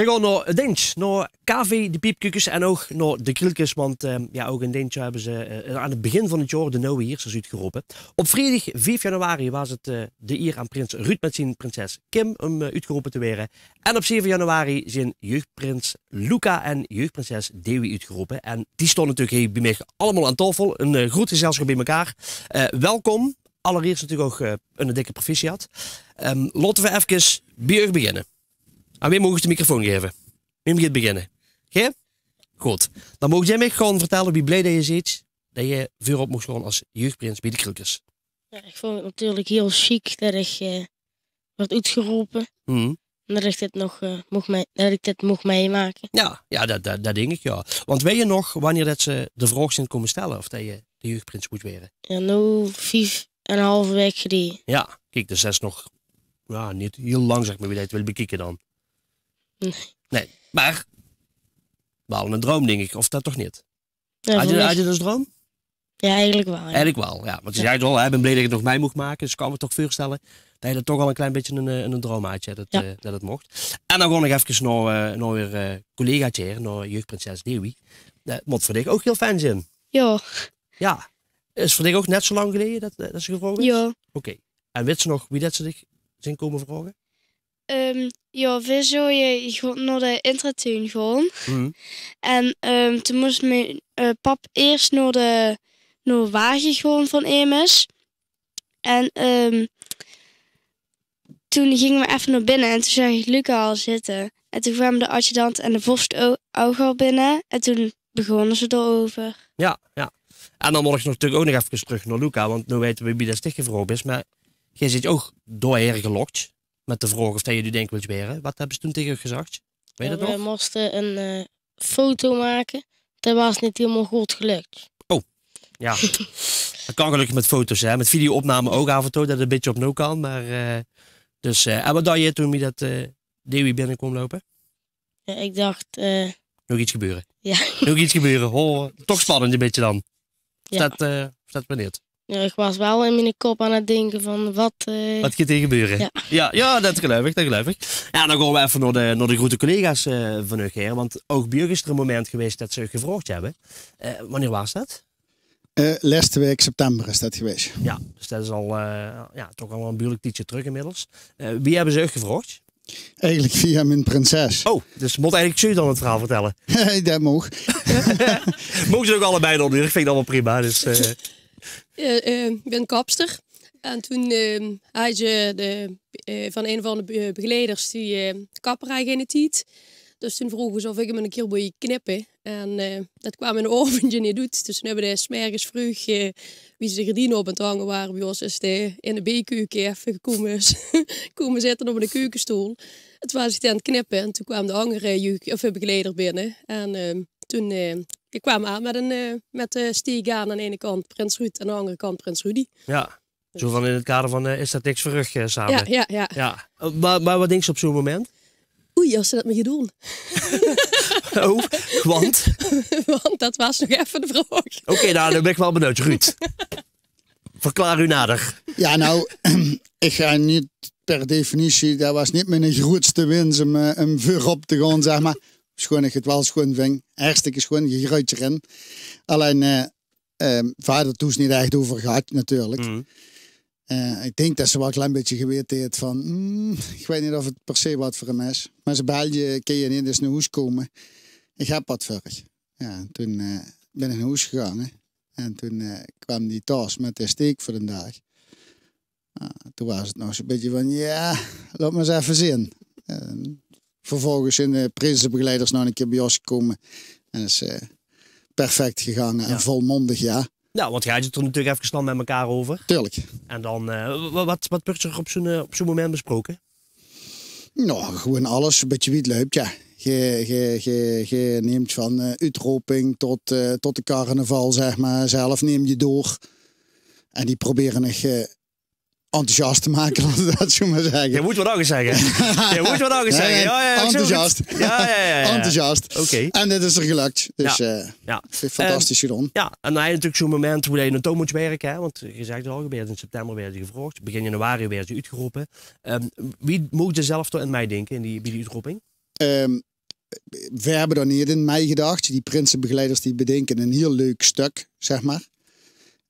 We gaan naar Deens, naar KV, de piepkukers en ook naar de krielkes. Want ehm, ja, ook in Dins hebben ze eh, eh, aan het begin van het jaar de nieuwe Iersers uitgeroepen. Op vrijdag 5 januari was het eh, de eer aan prins Ruud met zijn prinses Kim om uitgeroepen te worden. En op 7 januari zijn jeugdprins Luca en jeugdprinses Dewi uitgeroepen. En die stonden natuurlijk hier bij mij allemaal aan tafel. Een uh, groot gezelschap bij elkaar. welkom. Allereerst natuurlijk ook een dikke proficiat. Um, laten we even bij beginnen. Aan wie mogen ze de microfoon geven? Wie begint beginnen? Gij? Goed. Dan mogen jij mij gewoon vertellen wie blij dat je ziet dat je vuur op mocht gewoon als jeugdprins bij de Krukers. Ja, ik vond het natuurlijk heel chic dat ik eh, werd uitgeroepen. Mm. En dat ik dit nog eh, mocht, mee, dit mocht meemaken. Ja, ja dat, dat, denk ik ja. Want weet je nog wanneer dat ze de vraag zijn komen stellen of dat je de jeugdprins moet worden? Ja, nou vijf en een halve week geleden. Ja, kijk, dus dat is nog ja, niet heel lang zeg maar wie dat wil bekijken dan. Hm. Nee. Maar we hadden een droom, denk ik. Of dat toch niet? had, je, had je dus droom? Ja, eigenlijk wel. Eigenlijk wel, ja. Want je zei het al, ik ben blij dat ik het nog mij mocht maken. Dus ik kan me toch voorstellen dat je dat toch al een klein beetje een, eh, een, droom had, dat, eh, dat het mocht. En dan gewoon nog even naar, eh, naar weer uh, collegaatje hier, naar jeugdprinses Dewi. Dat moet voor ook heel fijn zijn. Ja. Ja. Is voor ook net zo lang geleden dat, dat ze gevraagd is? Ja. Oké. En weet ze nog wie dat ze zich zijn komen vragen? um, ja, wieso je, ik naar de intratuin gewoon mhm. En ehm, toen moest mijn eh, pap eerst naar de, naar de wagen gewoon van Emus. En ehm, toen gingen we even naar binnen en toen zag ik Luca al zitten. En toen kwamen de adjudant en de vorst ook al binnen. En toen begonnen ze erover. Ja, ja. En dan mocht je natuurlijk ook nog even terug naar Luca, want nu weten we wie dat stichtje voor is. Maar jij zit ook doorheen gelokt met de vraag of dat je die denk wilt weer. Wat hebben ze toen tegen je gezegd? We moesten een eh, foto maken. Dat was niet helemaal goed gelukt. Oh, ja. dat kan gelukkig met foto's, hè. Met videoopname ook af en toe, dat het een beetje op no kan. Maar, eh, dus, eh, en wat dacht je toen je dat uh, Dewi binnenkwam lopen? Ja, ik dacht... Nog iets gebeuren? Ja. Nog iets gebeuren. toch spannend een beetje dan. Ja. Staat dat, ja, ik was wel in mijn kop aan het denken van wat... Eh, wat gaat er gebeuren? Ja. ja. Ja, dat geloof ik, dat geloof ik. Ja, dan gaan we even naar de, naar de grote collega's uh, van u, her. Want ook bij is er een moment geweest dat ze gevraagd hebben. Eh, wanneer was dat? Uh, week september is dat geweest. Ja, dus dat is al ja, toch al een buurlijk tietje terug inmiddels. wie hebben ze u gevraagd? Eigenlijk via mijn prinses. Oh, dus moet eigenlijk Sue dan het verhaal vertellen? dat mocht. mogen ze ook allebei doen, ik vind dat wel prima. Dus, eh, eh, ik ben kapster. En toen uh, had je de, eh, van een van de begeleiders die uh, kapperij genetiet. Dus toen vroegen ze of ik hem een keer wil knippen. En dat kwam in een ovenje niet doet. Dus toen hebben ze smergens vroeg wie ze gediend op het hangen waren bij ons. in de B-keuken even gekomen, komen zitten op een keukenstoel. Het was ik aan het knippen en toen kwam de andere of begeleider binnen. En ehm, toen, eh, ik kwam aan met, een, eh, met eh, Stig aan aan de ene kant, Prins Ruud, aan de andere kant Prins Rudy. Ja, dus- zo van in het kader van is dat niks verrug samen. Ja, ja, ja. ja. Maar, maar wat denk je op zo'n moment? Oei, als ze dat met je doen. oh, want? want dat was nog even de vraag. Oké, nou, dan ben ik wel benieuwd. Ruud, verklaar u nader. Ja, nou, ik ga niet per definitie, dat was niet mijn grootste wens om, een vuur op te gaan, zeg maar schoon ik het wel schoon ving. Hartstikke schoon, je je erin. Alleen, uh, vader toen is niet echt over gehad natuurlijk. Mm. Eh, ik denk dat ze wel een klein beetje geweten heeft van, mm, ik weet niet of het per se wat voor hem is. Maar ze belde je, kun je niet eens naar huis komen? Ik heb wat voor Ja, toen eh, ben ik naar huis gegaan. En toen kwam die tas met de steek voor een dag. Ah, toen was het nog zo'n beetje van, ja, laat maar eens even zien vervolgens in de Prinsenbegeleiders nog een keer bij ons gekomen. En dat is eh, perfect gegaan en volmondig, ja. Nou, want jij je zit er natuurlijk even snel met elkaar over. Tuurlijk. En dan, eh, wat, wat werd er op zo'n eh, op zo'n moment besproken? Nou, gewoon alles. Een beetje wie ja. Je, je, je, je neemt van utroping uitroping tot, tot de carnaval, zeg maar, zelf neem je door. En die proberen nog enthousiast te maken, laten we dat zo maar zeggen. Je moet wat anders zeggen. Je moet wat anders zeggen. enthousiast. Ja, Enthousiast. Oké. En dit is er gelukt. Dus ja. Uh, eh, ja. fantastisch gedaan. Ehm, ja, en dan heb je natuurlijk zo'n moment hoe je toon moet werken. Hè? Want je zegt al, gebeurt in september werd je gevraagd. Begin januari werd je uitgeroepen. Ehm, wie moet je zelf toch in mij denken, in die, die uitroeping? Ehm, we hebben dan niet in mij gedacht. Die prinsenbegeleiders die bedenken een heel leuk stuk, zeg maar.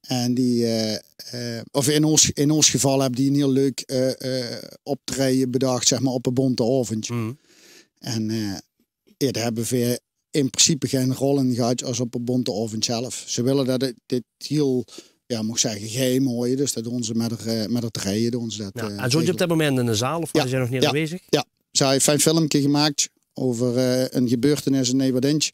En die, eh, eh, of in ons, in ons geval hebben die een heel leuk eh, optreden bedacht, zeg maar, op een bonte oventje. Mm. En ja, daar hebben we in principe geen rol in gehad als op een bonte oven zelf. Ze willen dat het, dit heel, ja, moet ik zeggen, geen mooie. dus dat onze met met er rijden. Ons dat, ja. en zo je op dat moment in de zaal of was zijn nog niet ja. aanwezig? Ja, ze heeft een filmpje gemaakt over een gebeurtenis in Nederland.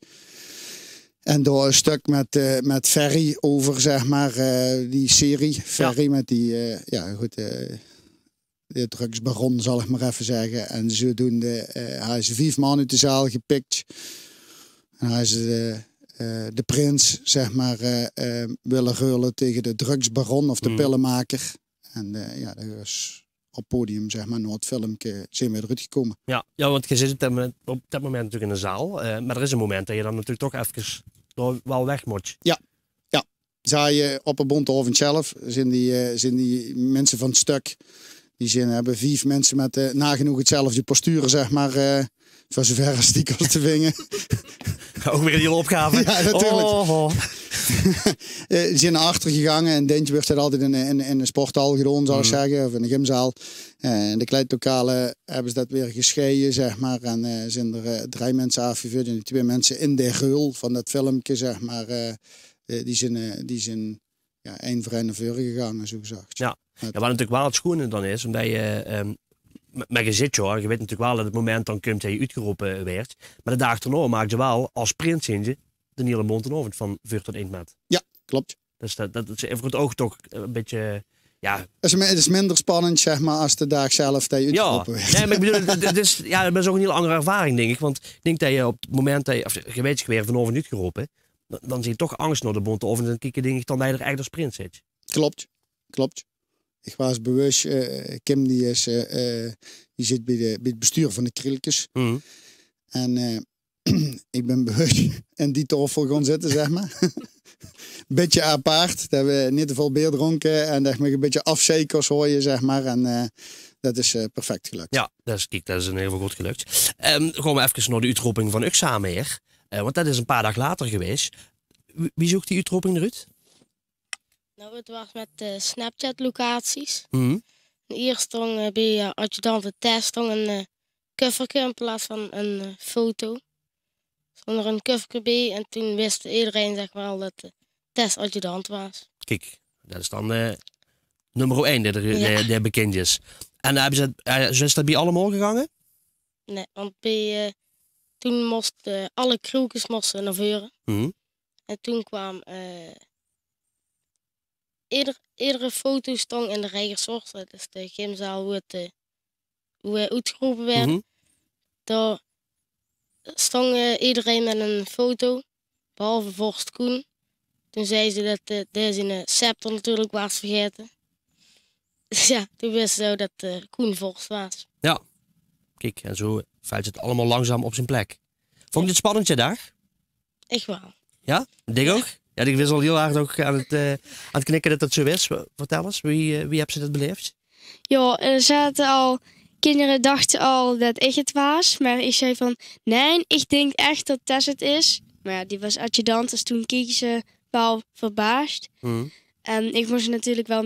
En door een stuk met, uh, met Ferry over, zeg maar, eh, die serie. Ferry met die, eh, ja goed, de drugsbaron zal ik maar even zeggen. En zodoende, hij is vijf man uit de zaal gepikt. En hij is de, de prins, zeg maar, willen rullen tegen de drugsbaron of de hmm. pillenmaker. En ja, dat is op podium, zeg maar, nooit filmpje zijn we eruit gekomen. Ja, ja want je zit op dat moment, natuurlijk in de zaal. maar er is een moment dat je dan natuurlijk toch even wel wegmocht. Ja. Ja. Zij eh, op een bonte zelf zijn die, eh, zijn die mensen van het stuk. Die zin hebben vier mensen met eh, nagenoeg hetzelfde posturen, zeg maar. Uh, voor zover als die te vingen. Ook weer die opgave. ja, natuurlijk. oh. oh ze eh, zijn naar achter gegaan. En Dentjeburg staat altijd in, in, in een sporthal gewoon, zou ik mhm. zeggen. Of in een gymzaal. Eh, en de kleidlokalen hebben ze dat weer gescheiden, zeg maar. En eh, zijn er drie mensen afgevuurd en twee mensen in de geul van dat filmpje, zeg maar. die zijn, die zijn ja, één voor één naar voren gegaan, zo gezegd. Ja. ja, wat natuurlijk wel het schoenen dan is, omdat je... Um, je zit hoor, je weet natuurlijk wel dat het moment dan komt dat je uitgeroepen werd. Maar de dag erna maakt ze wel als prins Daniela Montenhoven van Vught en Eendmaat. Ja, klopt. Dus dat, dat is even het oog toch een beetje... Ja. het is minder spannend, zeg maar, als de dag zelf dat je ja. Nee, maar ik bedoel, het is, ja, dat is ook een heel andere ervaring, denk ik. Want ik denk dat je op het moment dat je, of je weet je weer vanavond niet geroepen, dan, zie je toch angst naar de bonte en dan kijk je denk ik dan er eigenlijk als sprint zit. Klopt, klopt. Ik was bewust, eh, eh, Kim die, is, eh, die zit bij, de, bij het bestuur van de krilletjes. Mhm. En ik ben bewust en die toffel gaan zitten, zeg maar. beetje apart. Dat we niet te veel beer dronken en dat ik een beetje afzekers hoor je, zeg maar. En eh, dat is eh, perfect gelukt. Ja, dat is, ik, dat is een heel goed gelukt. Um, gewoon maar even naar de uitroeping van Uxa eh, want dat is een paar dagen later geweest. Wie zoekt die uitroeping eruit? Nou, het was met Snapchat-locaties. Mhm. Eerst -hmm. Hier stond bij adjudante test een kufferke in plaats van een foto onder een kufkebé. En toen wist iedereen zeg maar, al dat de eh, test uit je de hand was. Kijk, dat is dan eh, nummer 1 die, er, ja. die, is. En hebben ze, uh, eh, zijn dat bij allemaal gegaan? Nee, want bij, uh, toen moesten alle kroekjes moesten naar voren. Mm. En toen kwam ieder, iedere foto stond in de regersorte. is de gymzaal hoe het, hoe uitgeroepen werd. Mm Daar stong iedereen met een foto, behalve vorst Koen. Toen zei ze dat uh, deze de scepter natuurlijk was vergeten. ja, toen wisten ze dat uh, Koen vorst was. Ja, kijk, en zo valt het allemaal langzaam op zijn plek. Vond je het spannend, je dag? Echt wel. Ja? ik ook? Ja, ik wist al heel hard ook aan het, eh, aan het knikken dat dat zo is. Vertel eens, wie, eh, wie heb ze dat beleefd? Ja, er zaten al Kinderen dachten al dat ik het was, maar ik zei van nee, ik denk echt dat Tess het is. Maar ja, die was adjudant, dus toen keek ze wel verbaasd. Mhm. En ik moest natuurlijk wel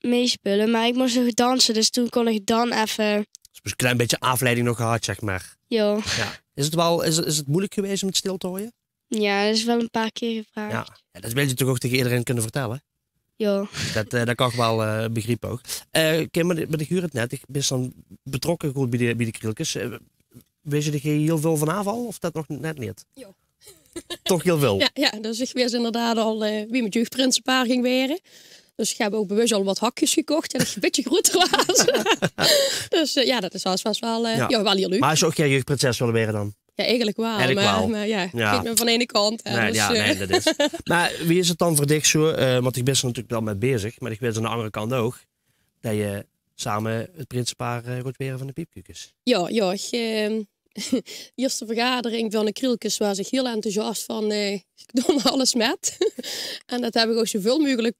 meespullen, maar ik moest nog dansen, dus toen kon ik dan even... Dus een klein beetje afleiding nog gehad, zeg maar. Ja. Is het wel is, is het moeilijk geweest om het stil te houden? Ja, dat is wel een paar keer gevraagd. Ja, ja dat wil je toch ook tegen iedereen kunnen vertellen? Ja. Dat, eh, dat kan ik wel uh, begrijpen ook. Uh, eh, Kim, maar, maar ik huur het net. Ik ben dan betrokken goed bij de, bij de krielkes. Uh, je er heel veel van aanval of dat nog net niet? Ja. Toch heel veel? Ja, ja dus ik inderdaad al wie met jeugdprinsenpaar ging weren. Dus ik heb ook bewust al wat hakjes gekocht. En een beetje groter was. dus ja, dat is vast wel, uh, ja. wel heel leuk. Maar zou jij jeugdprinses willen weren dan? eigenlijk wel. Eigenlijk maar, ja, ja. me van de ene kant. Hè, nee, dus, ja, eh. nee, dat is. maar wie is het dan voor dich eh, zo? want ik ben er natuurlijk wel mee bezig, maar ik weet aan de andere kant ook dat je samen het prinsenpaar uh, van de piepkukens. Ja, ja. Je, ehm, eerste vergadering van de Krielkes was ik heel enthousiast van, eh, ik doe alles met. en dat heb ik ook zoveel mogelijk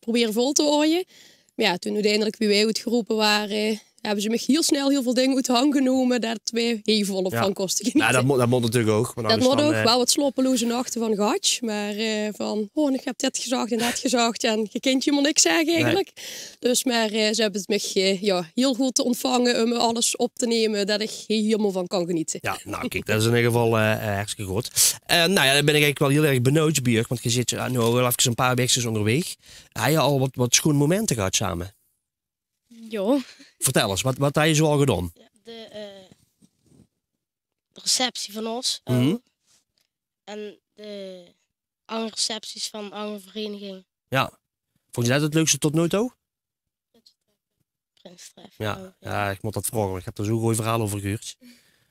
proberen vol te ooien. Maar ja, toen uiteindelijk wie wij geroepen waren, hebben ze me heel snel heel veel dingen uit hangen genomen. Daar twee heel volop op van kosten Ja, nou, dat, dat moet natuurlijk ook. dat moet ook. Eh, wel wat sloppeloze nachten van gehad, Maar eh, van, oh, ik heb dit gezaagd en dat gezagd En je kindje helemaal niks zeggen eigenlijk. Dus maar eh, ze hebben het me ja, heel goed te ontvangen. Om alles op te nemen dat ik helemaal van kan genieten. Ja, nou kijk, dat is in ieder geval eh, eh, hartstikke goed. nou ja, dan ben ik eigenlijk wel heel erg benauwd, Björk. Want je zit nu al even een paar weken onderweg. Hij al wat, wat schoon momenten gehad samen. Jo. Vertel eens, wat, wat heb je zoal gedaan? De, eh, de receptie van ons. Eh, mhm. en de andere recepties van andere vereniging. Ja. Vond je dat het leukste tot nu toe? Ja, oh, ja. ja, ik moet dat vragen. Ik heb er zo'n gooi verhaal over gehuurd.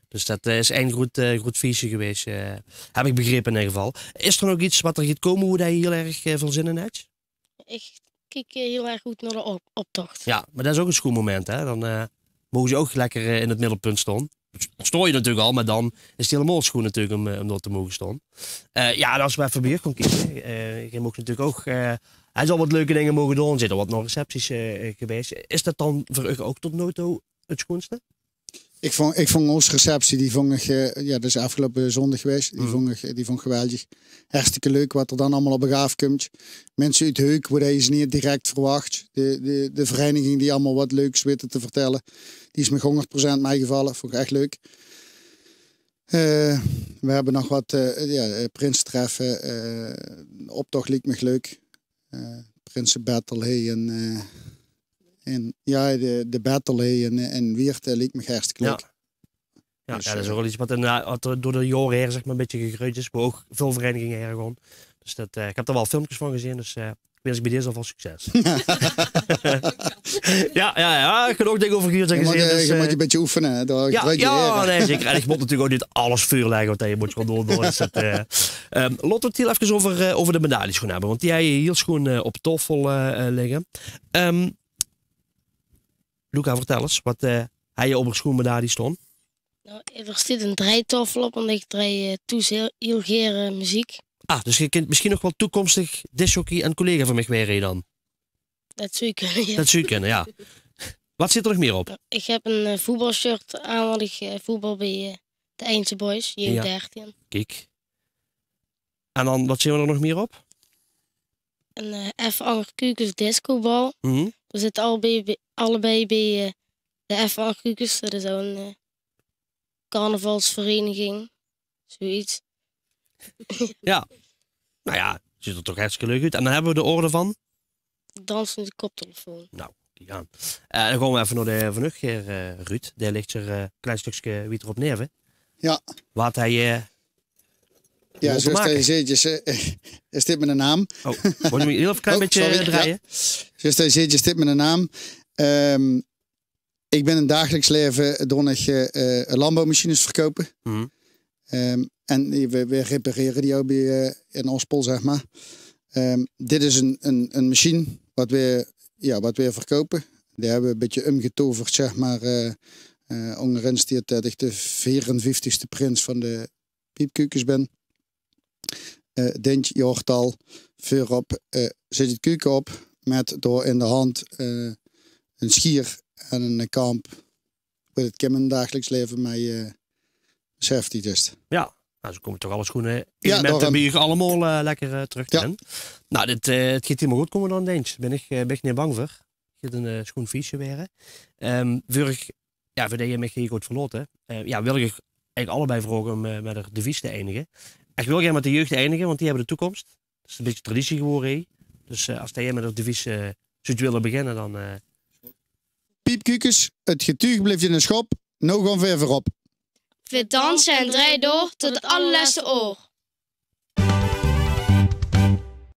Dus dat eh, is één goed, uh, goed feestje geweest. heb ik begrepen in ieder geval. Is er nog iets wat er gaat komen hoe je heel erg uh, veel zin in hebt? Ik ik eh, heel erg goed naar de optocht. Ja, maar dat is ook een schoenmoment. Hè? Dan eh, mogen ze ook lekker eh, in het middelpunt staan. Stoor je natuurlijk al, maar dan is het helemaal schoen natuurlijk om, om dat te mogen staan. ja, en als we even bier komen kiezen, je mag natuurlijk ook... hij zal wat leuke dingen mogen doen. Zitten wat nog recepties geweest. Is dat dan voor u ook tot noto het schoonste? Ik vond, ik vond onze receptie, die vond ik, eh, ja, dat is afgelopen zondag geweest, die, mhm. vond ik, eh, die vond geweldig. Hartstikke leuk wat er dan allemaal op gaaf komt. Mensen uit Heuk, waar je ze niet direct verwacht. De, de, de vereniging die allemaal wat leuks weten te vertellen, die is me 100% meegevallen. Vond ik echt leuk. Eh, we hebben nog wat prins ja, treffen. Uh, optocht liep me leuk. battle hey, en en ja, de, de battle en, en Weert eh, liet me gerst Ja. Ja, dus, ja, dat is ook eh, wel iets wat inderdaad door de jaren zeg maar, een beetje gegroeid is. Maar ook veel verenigingen heen gewoon. Dus dat, eh, ik heb er wel filmpjes van gezien. Dus uh, wens ik bij deze alvast succes. ja, ja, ja, ik kan ook dingen over gehuurd zijn gezien. Dus, je moet je een beetje oefenen. ja, ja nee, zeker. En ik moet natuurlijk ook niet alles vuur leggen. Want je moet gewoon door. door dus dat, um, ehm, Lotto, het even over, over de medailles gaan hebben. Want jij heel schoon op tafel liggen. Ehm, Luca, vertel eens wat uh, hij op schoen die stond. Nou, er zit een draaitafel op, want ik draai eh, toes heel, heel eh, muziek. Ah, dus je kunt misschien nog wel toekomstig dishockey en collega van mij weer dan? Dat zou ik kunnen, ja. Dat zou ik kunnen, ja. Wat zit er nog meer op? Nou, ik heb een voetbalshirt aan, want ik voetbal bij de Eindse Boys, J13. Ja. Kijk. En dan, wat zien we er nog meer op? Een F-Anger Kukus discobal. Mm we zitten allebei, bij eh, de FA Dat is zo'n eh, carnavalsvereniging. Zoiets. ja. Nou ja, ziet er toch hartstikke leuk uit. En dan hebben we de orde van? de koptelefoon. Nou, die eh, aan. dan gaan we even naar de vernugger, Ruud. Daar ligt er een klein stukje wieter op neer, Ja. Wat hij ja, zo maken. Zit is dit met een naam. Oh, moet je heel een oh, beetje eh, draaien? Ja. Zo is dit met een naam. Ehm, ik ben in dagelijks leven donnetje uh, eh, landbouwmachines verkopen. Mm en we, we, repareren die ook bij, eh, in Ospol, zeg maar. Ehm, dit is een, een, een machine wat we, ja, wat we verkopen. Die hebben we een beetje omgetoverd, zeg maar. Uh, uh, dat ik de 54ste prins van de piepkukens ben. Eh, dent jochtal voorop eh, zit het kuken op met door in de hand eh, een schier en een kamp. Met het in dagelijks leven mij uh, beseft Ja, nou, ze komen toch alle schoenen elementen je allemaal lekker terug ja. Nou, dit, het gaat helemaal goed komen dan Deens. Ben ik, ben ik niet bang voor. zit een uh, schoen weer. Ehm, ik, ja, voor de je met goed verloten. ja, wil ik eigenlijk allebei vragen om met de devies te eindigen. Ik wil graag met de jeugd eindigen, want die hebben de toekomst. Dat is een beetje traditie geworden. He. Dus eh, als jij met dat devies uh, willen beginnen, dan... Uh... het getuig blijft in de schop. Nog gaan we verder op. We dansen en draaien door tot het allerlaatste oor.